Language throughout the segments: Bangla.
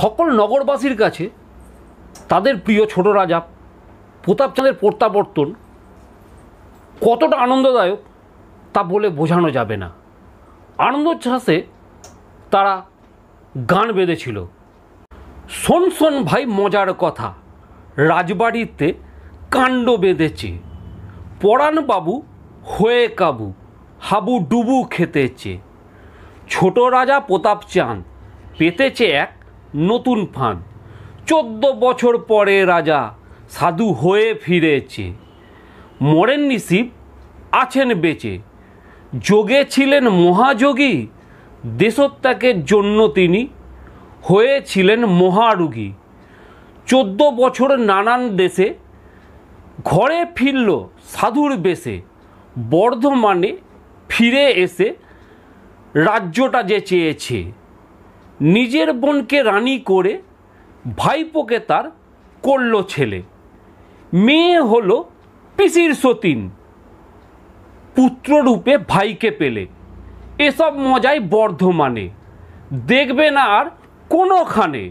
সকল নগরবাসীর কাছে তাদের প্রিয় ছোট রাজা প্রতাপচাঁদের প্রত্যাবর্তন কতটা আনন্দদায়ক তা বলে বোঝানো যাবে না আনন্দোচ্ছ্বাসে তারা গান বেঁধেছিল শোন শোন ভাই মজার কথা রাজবাড়িতে কাণ্ড বেঁধেছে পরাণ বাবু হয়ে কাবু হাবু ডুবু খেতেছে ছোট রাজা প্রতাপচাঁদ পেতেছে এক নতুন ফাঁদ চোদ্দ বছর পরে রাজা সাধু হয়ে ফিরেছে মরেননি শিব আছেন বেঁচে যোগে ছিলেন মহাযোগী দেশত্যাগের জন্য তিনি হয়েছিলেন মহারুগী চোদ্দ বছর নানান দেশে ঘরে ফিরল সাধুর বেশে বর্ধমানে ফিরে এসে রাজ্যটা যে চেয়েছে নিজের বোনকে রানী করে ভাইপোকে তার করল ছেলে মেয়ে হলো পিসির সতীন পুত্ররূপে ভাইকে পেলে এসব মজাই বর্ধমানে দেখবে না আর কোনোখানে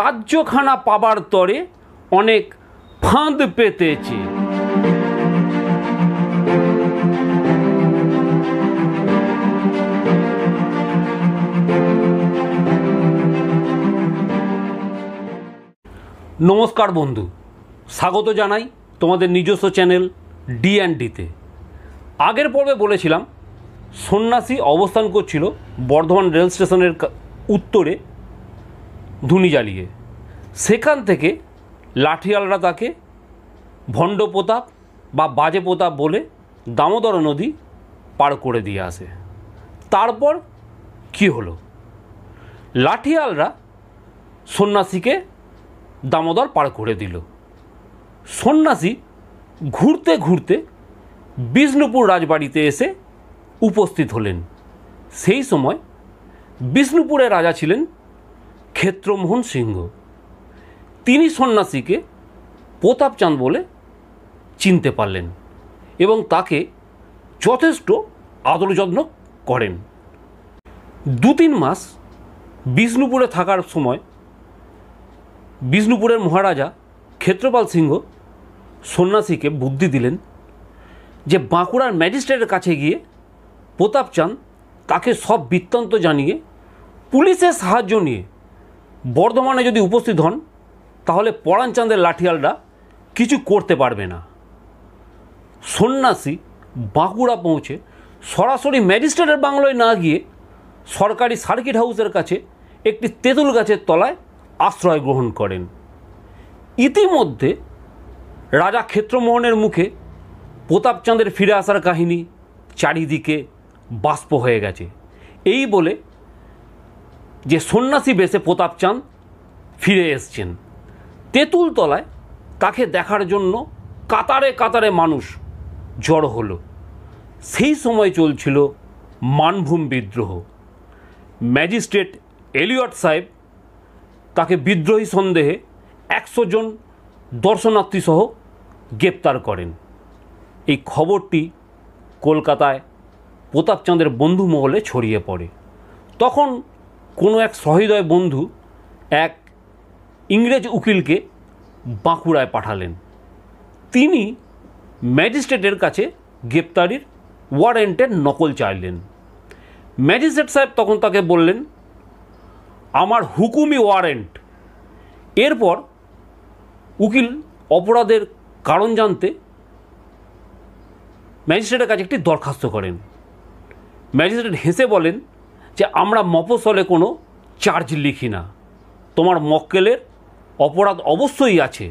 রাজ্যখানা পাবার তরে অনেক ফাঁদ পেতেছে নমস্কার বন্ধু স্বাগত জানাই তোমাদের নিজস্ব চ্যানেল ডি অ্যান্ড ডিতে আগের পর্বে বলেছিলাম সন্ন্যাসী অবস্থান করছিল বর্ধমান রেল স্টেশনের উত্তরে ধুনি জ্বালিয়ে সেখান থেকে লাঠিয়ালরা তাকে ভণ্ড প্রতাপ বা বাজে প্রতাপ বলে দামোদর নদী পার করে দিয়ে আসে তারপর কি হলো লাঠিয়ালরা সন্ন্যাসীকে দামোদর পার করে দিল সন্ন্যাসী ঘুরতে ঘুরতে বিষ্ণুপুর রাজবাড়িতে এসে উপস্থিত হলেন সেই সময় বিষ্ণুপুরের রাজা ছিলেন ক্ষেত্রমোহন সিংহ তিনি সন্ন্যাসীকে প্রতাপচাঁদ বলে চিনতে পারলেন এবং তাকে যথেষ্ট আদর যত্ন করেন দু তিন মাস বিষ্ণুপুরে থাকার সময় বিষ্ণুপুরের মহারাজা ক্ষেত্রপাল সিংহ সন্ন্যাসীকে বুদ্ধি দিলেন যে বাঁকুড়ার ম্যাজিস্ট্রেটের কাছে গিয়ে প্রতাপচাঁদ তাকে সব বৃত্তান্ত জানিয়ে পুলিশের সাহায্য নিয়ে বর্ধমানে যদি উপস্থিত হন তাহলে পরাণচাঁদের লাঠিয়ালরা কিছু করতে পারবে না সন্ন্যাসী বাঁকুড়া পৌঁছে সরাসরি ম্যাজিস্ট্রেটের বাংলোয় না গিয়ে সরকারি সার্কিট হাউসের কাছে একটি তেঁতুল গাছের তলায় আশ্রয় গ্রহণ করেন ইতিমধ্যে রাজা ক্ষেত্রমোহনের মুখে প্রতাপচাঁদের ফিরে আসার কাহিনী চারিদিকে বাষ্প হয়ে গেছে এই বলে যে সন্ন্যাসী বেশে প্রতাপচাঁদ ফিরে এসছেন তেঁতুলতলায় তাকে দেখার জন্য কাতারে কাতারে মানুষ জড়ো হল সেই সময় চলছিল মানভূম বিদ্রোহ ম্যাজিস্ট্রেট এলিয়ট সাহেব তাকে বিদ্রোহী সন্দেহে একশো জন দর্শনার্থীসহ গ্রেপ্তার করেন এই খবরটি কলকাতায় প্রতাপচাঁদের বন্ধু মহলে ছড়িয়ে পড়ে তখন কোনো এক সহৃদয় বন্ধু এক ইংরেজ উকিলকে বাঁকুড়ায় পাঠালেন তিনি ম্যাজিস্ট্রেটের কাছে গ্রেপ্তারির ওয়ারেন্টের নকল চাইলেন ম্যাজিস্ট্রেট সাহেব তখন তাকে বললেন আমার হুকুমি ওয়ারেন্ট এরপর উকিল অপরাধের কারণ জানতে ম্যাজিস্ট্রেটের কাছে একটি দরখাস্ত করেন ম্যাজিস্ট্রেট হেসে বলেন যে আমরা মফসলে কোনো চার্জ লিখি না তোমার মক্কেলের অপরাধ অবশ্যই আছে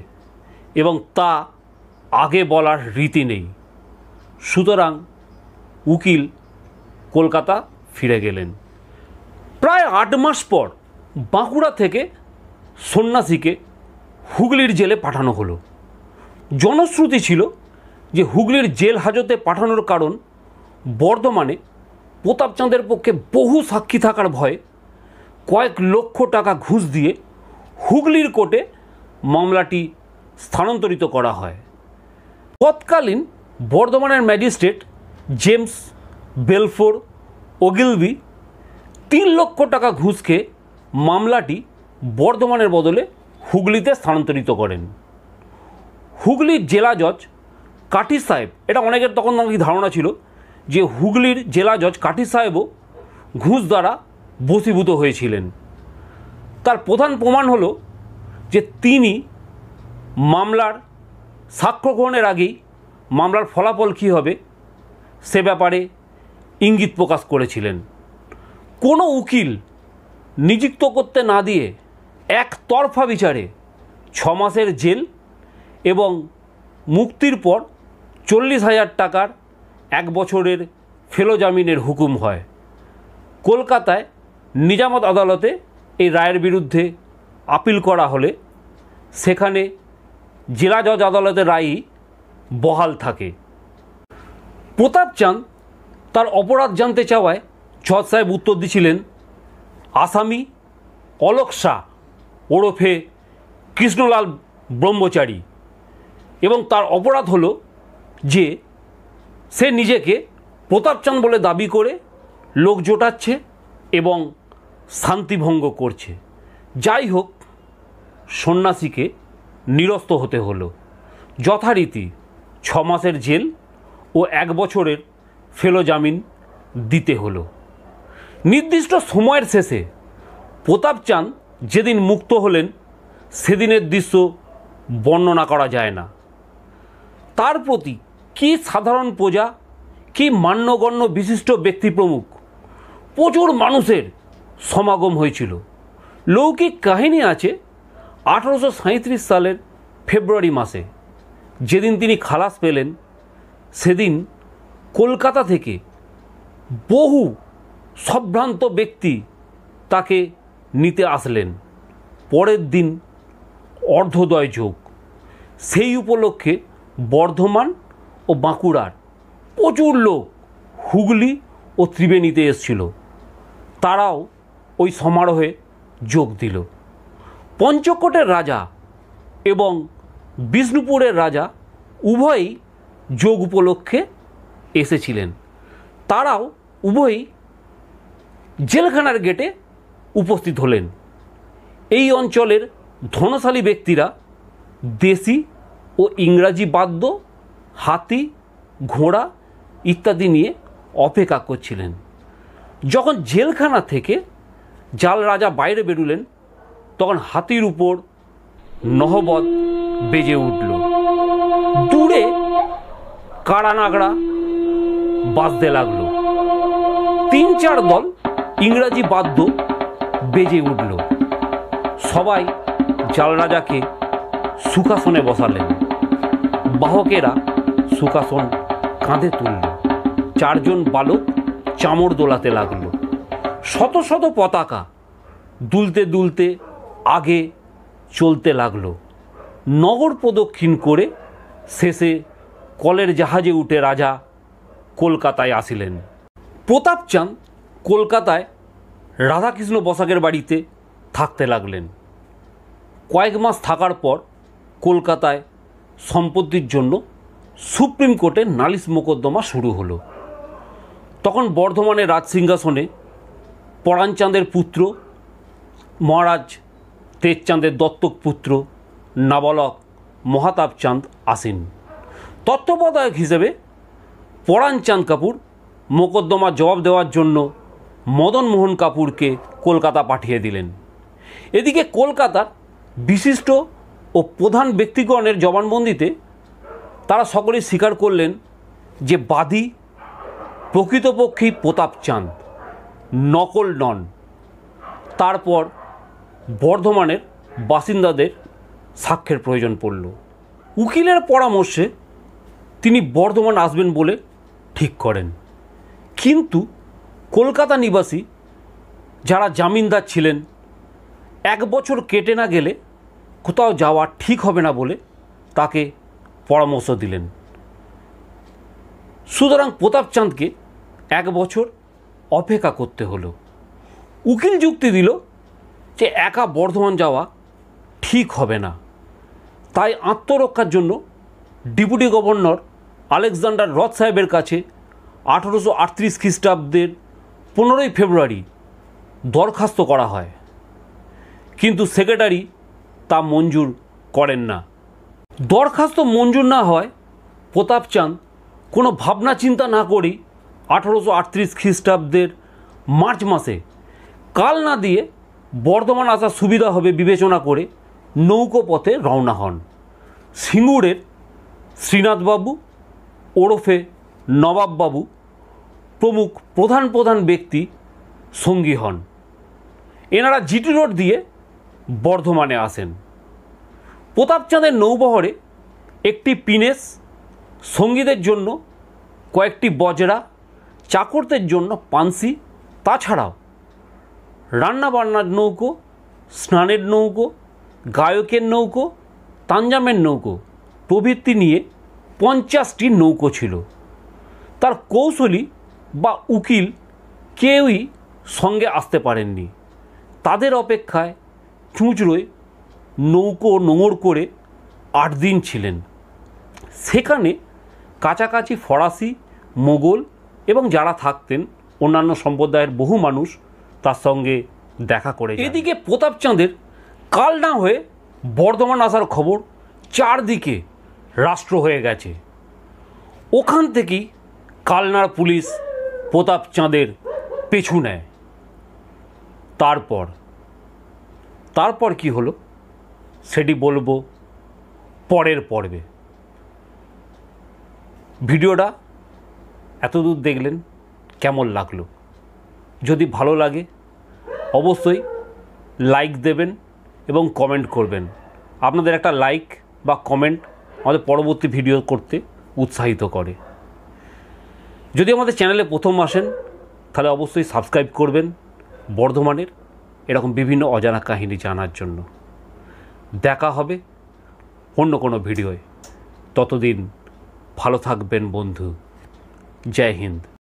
এবং তা আগে বলার রীতি নেই সুতরাং উকিল কলকাতা ফিরে গেলেন প্রায় আট মাস পর বাঁকুড়া থেকে সন্ন্যাসীকে হুগলির জেলে পাঠানো হলো জনশ্রুতি ছিল যে হুগলির জেল হাজতে পাঠানোর কারণ বর্ধমানে প্রতাপচাঁদের পক্ষে বহু সাক্ষী থাকার ভয়ে কয়েক লক্ষ টাকা ঘুষ দিয়ে হুগলির কোর্টে মামলাটি স্থানান্তরিত করা হয় তৎকালীন বর্ধমানের ম্যাজিস্ট্রেট জেমস বেলফোর ওগিলবি তিন লক্ষ টাকা ঘুষ খেয়ে মামলাটি বর্ধমানের বদলে হুগলিতে স্থানান্তরিত করেন হুগলির জেলা জজ কাঠি সাহেব এটা অনেকের তখন নাকি ধারণা ছিল যে হুগলির জেলা জজ কাঠি সাহেবও ঘুষ দ্বারা বসীভূত হয়েছিলেন তার প্রধান প্রমাণ হলো যে তিনি মামলার সাক্ষ্য গ্রহণের আগেই মামলার ফলাফল কী হবে সে ব্যাপারে ইঙ্গিত প্রকাশ করেছিলেন কোনো উকিল নিযুক্ত করতে না দিয়ে একতরফা বিচারে ছমাসের জেল এবং মুক্তির পর চল্লিশ হাজার টাকার এক বছরের ফেলো জামিনের হুকুম হয় কলকাতায় নিজামত আদালতে এই রায়ের বিরুদ্ধে আপিল করা হলে সেখানে জেলা জজ আদালতের রায়ই বহাল থাকে প্রতাপ চাঁদ তার অপরাধ জানতে চাওয়ায় জজ সাহেব উত্তর দিছিলেন আসামি অলক শাহ ওরফে কৃষ্ণলাল ব্রহ্মচারী এবং তার অপরাধ হলো যে সে নিজেকে প্রতাপচাঁদ বলে দাবি করে লোক জোটাচ্ছে এবং শান্তিভঙ্গ করছে যাই হোক সন্ন্যাসীকে নিরস্ত হতে হলো যথারীতি ছ মাসের জেল ও এক বছরের ফেলো জামিন দিতে হলো নির্দিষ্ট সময়ের শেষে প্রতাপ চান যেদিন মুক্ত হলেন সেদিনের দৃশ্য বর্ণনা করা যায় না তার প্রতি কি সাধারণ প্রজা কি মান্যগণ্য বিশিষ্ট ব্যক্তি প্রমুখ প্রচুর মানুষের সমাগম হয়েছিল লৌকিক কাহিনী আছে আঠারোশো সালের ফেব্রুয়ারি মাসে যেদিন তিনি খালাস পেলেন সেদিন কলকাতা থেকে বহু সম্ভ্রান্ত ব্যক্তি তাকে নিতে আসলেন পরের দিন অর্ধদয় যোগ সেই উপলক্ষে বর্ধমান ও বাঁকুড়ার প্রচুর লোক হুগলি ও ত্রিবেণীতে এসেছিল তারাও ওই সমারোহে যোগ দিল পঞ্চকোটের রাজা এবং বিষ্ণুপুরের রাজা উভয়ই যোগ উপলক্ষে এসেছিলেন তারাও উভয়ই জেলখানার গেটে উপস্থিত হলেন এই অঞ্চলের ধনশালী ব্যক্তিরা দেশি ও ইংরাজি বাদ্য হাতি ঘোড়া ইত্যাদি নিয়ে অপেক্ষা করছিলেন যখন জেলখানা থেকে জাল রাজা বাইরে বেরুলেন তখন হাতির উপর নহবত বেজে উঠল দূরে নাগড়া বাঁধতে লাগলো তিন চার দল ইংরাজি বাদ্য বেজে উঠল সবাই জালরাজাকে সুখাসনে বসালেন বাহকেরা সুখাসন কাঁধে তুলল চারজন বালক চামড় দোলাতে লাগল শত শত পতাকা দুলতে দুলতে আগে চলতে লাগল নগর প্রদক্ষিণ করে শেষে কলের জাহাজে উঠে রাজা কলকাতায় আসিলেন প্রতাপচাঁদ কলকাতায় রাধাকৃষ্ণ বসাকের বাড়িতে থাকতে লাগলেন কয়েক মাস থাকার পর কলকাতায় সম্পত্তির জন্য সুপ্রিম কোর্টে নালিশ মোকদ্দমা শুরু হলো তখন বর্ধমানে রাজসিংহাসনে পরাণচাঁদের পুত্র মহারাজ তেজচাঁদের দত্তক পুত্র নাবালক চাঁদ আসেন তত্ত্বাবধায়ক হিসেবে পরাণচাঁদ কাপুর মোকদ্দমা জবাব দেওয়ার জন্য মদন মোহন কাপুরকে কলকাতা পাঠিয়ে দিলেন এদিকে কলকাতার বিশিষ্ট ও প্রধান ব্যক্তিগণের জবানবন্দিতে তারা সকলেই স্বীকার করলেন যে বাদী প্রকৃতপক্ষেই চাঁদ নকল নন তারপর বর্ধমানের বাসিন্দাদের সাক্ষ্যের প্রয়োজন পড়ল উকিলের পরামর্শে তিনি বর্ধমান আসবেন বলে ঠিক করেন কিন্তু কলকাতা নিবাসী যারা জামিনদার ছিলেন এক বছর কেটে না গেলে কোথাও যাওয়া ঠিক হবে না বলে তাকে পরামর্শ দিলেন সুতরাং প্রতাপচাঁদকে এক বছর অপেক্ষা করতে হলো উকিল যুক্তি দিল যে একা বর্ধমান যাওয়া ঠিক হবে না তাই আত্মরক্ষার জন্য ডিপুটি গভর্নর আলেকজান্ডার রথ সাহেবের কাছে আঠেরোশো আটত্রিশ খ্রিস্টাব্দের পনেরোই ফেব্রুয়ারি দরখাস্ত করা হয় কিন্তু সেক্রেটারি তা মঞ্জুর করেন না দরখাস্ত মঞ্জুর না হয় প্রতাপচাঁদ কোনো ভাবনা চিন্তা না করেই আঠারোশো আটত্রিশ খ্রিস্টাব্দের মার্চ মাসে কাল না দিয়ে বর্ধমান আসার সুবিধা হবে বিবেচনা করে নৌকোপথে রওনা হন সিঙ্গুরের শ্রীনাথবাবু ওরফে নবাববাবু প্রমুখ প্রধান প্রধান ব্যক্তি সঙ্গী হন এনারা জিটি রোড দিয়ে বর্ধমানে আসেন প্রতাপচাঁদের নৌবহরে একটি পিনেস সঙ্গীদের জন্য কয়েকটি বজরা চাকরদের জন্য পানসি তাছাড়াও রান্নাবান্নার নৌকো স্নানের নৌকো গায়কের নৌকো তাঞ্জামের নৌকো প্রভৃতি নিয়ে পঞ্চাশটি নৌকো ছিল তার কৌশলী বা উকিল কেউই সঙ্গে আসতে পারেননি তাদের অপেক্ষায় চুঁচড়োয় নৌকো নোঙর করে আট দিন ছিলেন সেখানে কাছাকাছি ফরাসি মোগল এবং যারা থাকতেন অন্যান্য সম্প্রদায়ের বহু মানুষ তার সঙ্গে দেখা করে এদিকে প্রতাপচাঁদের কাল না হয়ে বর্ধমান আসার খবর চারদিকে রাষ্ট্র হয়ে গেছে ওখান থেকেই কালনার পুলিশ প্রতাপ চাঁদের পেছু নেয় তারপর তারপর কি হলো সেটি বলবো পরের পর্বে ভিডিওটা এতদূর দেখলেন কেমন লাগলো যদি ভালো লাগে অবশ্যই লাইক দেবেন এবং কমেন্ট করবেন আপনাদের একটা লাইক বা কমেন্ট আমাদের পরবর্তী ভিডিও করতে উৎসাহিত করে যদি আমাদের চ্যানেলে প্রথম আসেন তাহলে অবশ্যই সাবস্ক্রাইব করবেন বর্ধমানের এরকম বিভিন্ন অজানা কাহিনী জানার জন্য দেখা হবে অন্য কোনো ভিডিওয় ততদিন ভালো থাকবেন বন্ধু জয় হিন্দ